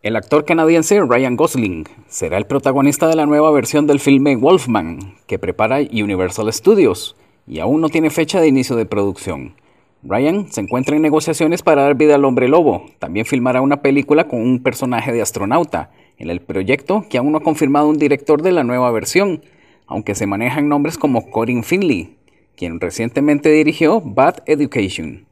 El actor canadiense Ryan Gosling será el protagonista de la nueva versión del filme Wolfman que prepara Universal Studios y aún no tiene fecha de inicio de producción. Ryan se encuentra en negociaciones para dar vida al hombre lobo. También filmará una película con un personaje de astronauta en el proyecto que aún no ha confirmado un director de la nueva versión, aunque se manejan nombres como Corin Finley, quien recientemente dirigió Bad Education.